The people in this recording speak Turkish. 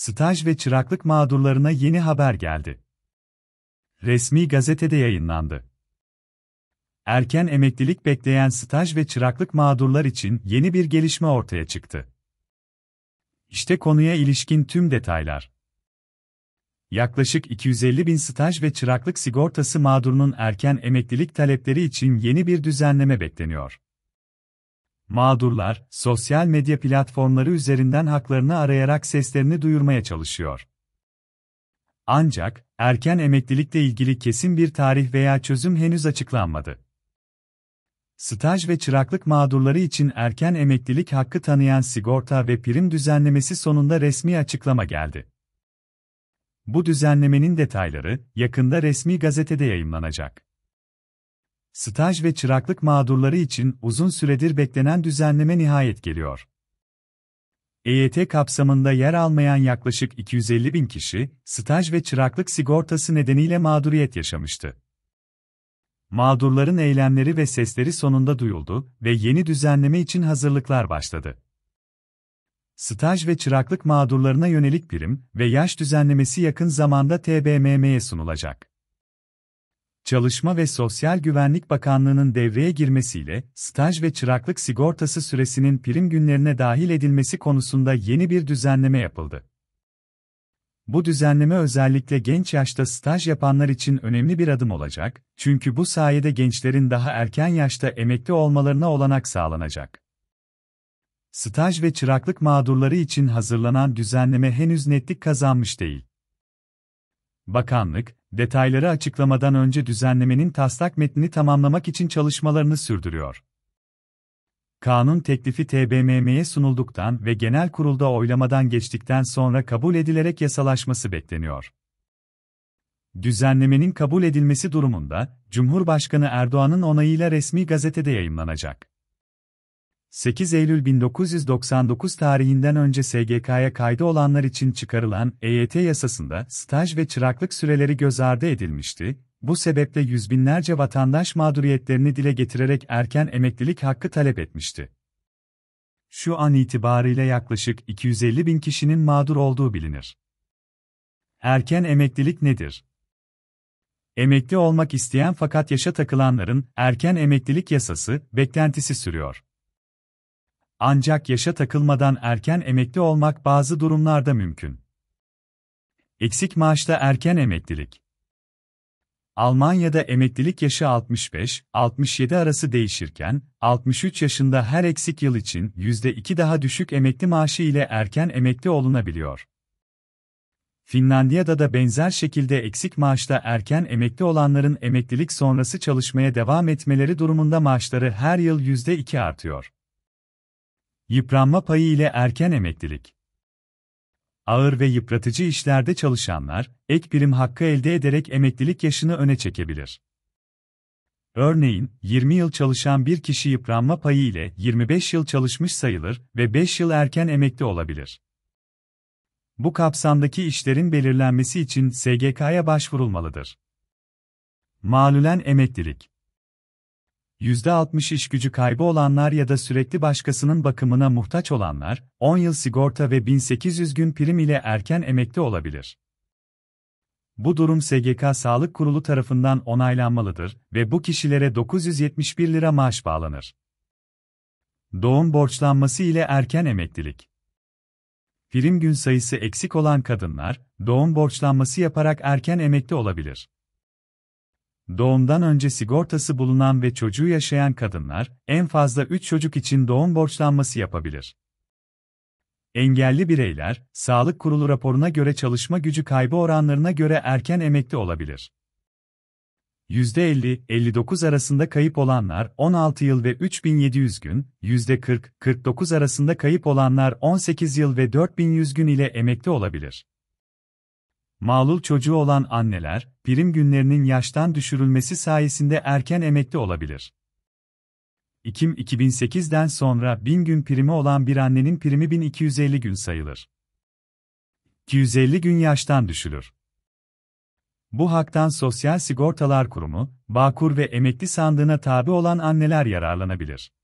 staj ve çıraklık mağdurlarına yeni haber geldi. Resmi gazetede yayınlandı. Erken emeklilik bekleyen staj ve çıraklık mağdurlar için yeni bir gelişme ortaya çıktı. İşte konuya ilişkin tüm detaylar. Yaklaşık 250 bin staj ve çıraklık sigortası mağdurunun erken emeklilik talepleri için yeni bir düzenleme bekleniyor mağdurlar, sosyal medya platformları üzerinden haklarını arayarak seslerini duyurmaya çalışıyor. Ancak, erken emeklilikle ilgili kesin bir tarih veya çözüm henüz açıklanmadı. Staj ve çıraklık mağdurları için erken emeklilik hakkı tanıyan sigorta ve prim düzenlemesi sonunda resmi açıklama geldi. Bu düzenlemenin detayları yakında resmi gazetede yayımlanacak. Staj ve çıraklık mağdurları için uzun süredir beklenen düzenleme nihayet geliyor. EYT kapsamında yer almayan yaklaşık 250 bin kişi, staj ve çıraklık sigortası nedeniyle mağduriyet yaşamıştı. Mağdurların eylemleri ve sesleri sonunda duyuldu ve yeni düzenleme için hazırlıklar başladı. Staj ve çıraklık mağdurlarına yönelik birim ve yaş düzenlemesi yakın zamanda TBMM'ye sunulacak. Çalışma ve Sosyal Güvenlik Bakanlığı'nın devreye girmesiyle staj ve çıraklık sigortası süresinin prim günlerine dahil edilmesi konusunda yeni bir düzenleme yapıldı. Bu düzenleme özellikle genç yaşta staj yapanlar için önemli bir adım olacak, çünkü bu sayede gençlerin daha erken yaşta emekli olmalarına olanak sağlanacak. Staj ve çıraklık mağdurları için hazırlanan düzenleme henüz netlik kazanmış değil. Bakanlık, detayları açıklamadan önce düzenlemenin taslak metnini tamamlamak için çalışmalarını sürdürüyor. Kanun teklifi TBMM'ye sunulduktan ve genel kurulda oylamadan geçtikten sonra kabul edilerek yasalaşması bekleniyor. Düzenlemenin kabul edilmesi durumunda, Cumhurbaşkanı Erdoğan'ın onayıyla resmi gazetede yayımlanacak. 8 Eylül 1999 tarihinden önce SGK'ya kaydı olanlar için çıkarılan EYT yasasında staj ve çıraklık süreleri göz ardı edilmişti. Bu sebeple yüz binlerce vatandaş mağduriyetlerini dile getirerek erken emeklilik hakkı talep etmişti. Şu an itibariyle yaklaşık 250 bin kişinin mağdur olduğu bilinir. Erken emeklilik nedir? Emekli olmak isteyen fakat yaşa takılanların erken emeklilik yasası beklentisi sürüyor. Ancak yaşa takılmadan erken emekli olmak bazı durumlarda mümkün. Eksik maaşta erken emeklilik. Almanya'da emeklilik yaşı 65-67 arası değişirken, 63 yaşında her eksik yıl için %2 daha düşük emekli maaşı ile erken emekli olunabiliyor. Finlandiya'da da benzer şekilde eksik maaşta erken emekli olanların emeklilik sonrası çalışmaya devam etmeleri durumunda maaşları her yıl %2 artıyor. Yıpranma payı ile erken emeklilik. Ağır ve yıpratıcı işlerde çalışanlar, ek birim hakkı elde ederek emeklilik yaşını öne çekebilir. Örneğin, 20 yıl çalışan bir kişi yıpranma payı ile 25 yıl çalışmış sayılır ve 5 yıl erken emekli olabilir. Bu kapsamdaki işlerin belirlenmesi için SGK'ya başvurulmalıdır. Malulen emeklilik %60 iş gücü kaybı olanlar ya da sürekli başkasının bakımına muhtaç olanlar, 10 yıl sigorta ve 1800 gün prim ile erken emekli olabilir. Bu durum SGK Sağlık Kurulu tarafından onaylanmalıdır ve bu kişilere 971 lira maaş bağlanır. Doğum borçlanması ile erken emeklilik. Prim gün sayısı eksik olan kadınlar, doğum borçlanması yaparak erken emekli olabilir. Doğumdan önce sigortası bulunan ve çocuğu yaşayan kadınlar, en fazla 3 çocuk için doğum borçlanması yapabilir. Engelli bireyler, sağlık kurulu raporuna göre çalışma gücü kaybı oranlarına göre erken emekli olabilir. %50-59 arasında kayıp olanlar 16 yıl ve 3700 gün, %40-49 arasında kayıp olanlar 18 yıl ve 4100 gün ile emekli olabilir. Mağlul çocuğu olan anneler, prim günlerinin yaştan düşürülmesi sayesinde erken emekli olabilir. Ekim 2008'den sonra 1000 gün primi olan bir annenin primi 1250 gün sayılır. 250 gün yaştan düşülür. Bu haktan Sosyal Sigortalar Kurumu, Bağkur ve Emekli Sandığına tabi olan anneler yararlanabilir.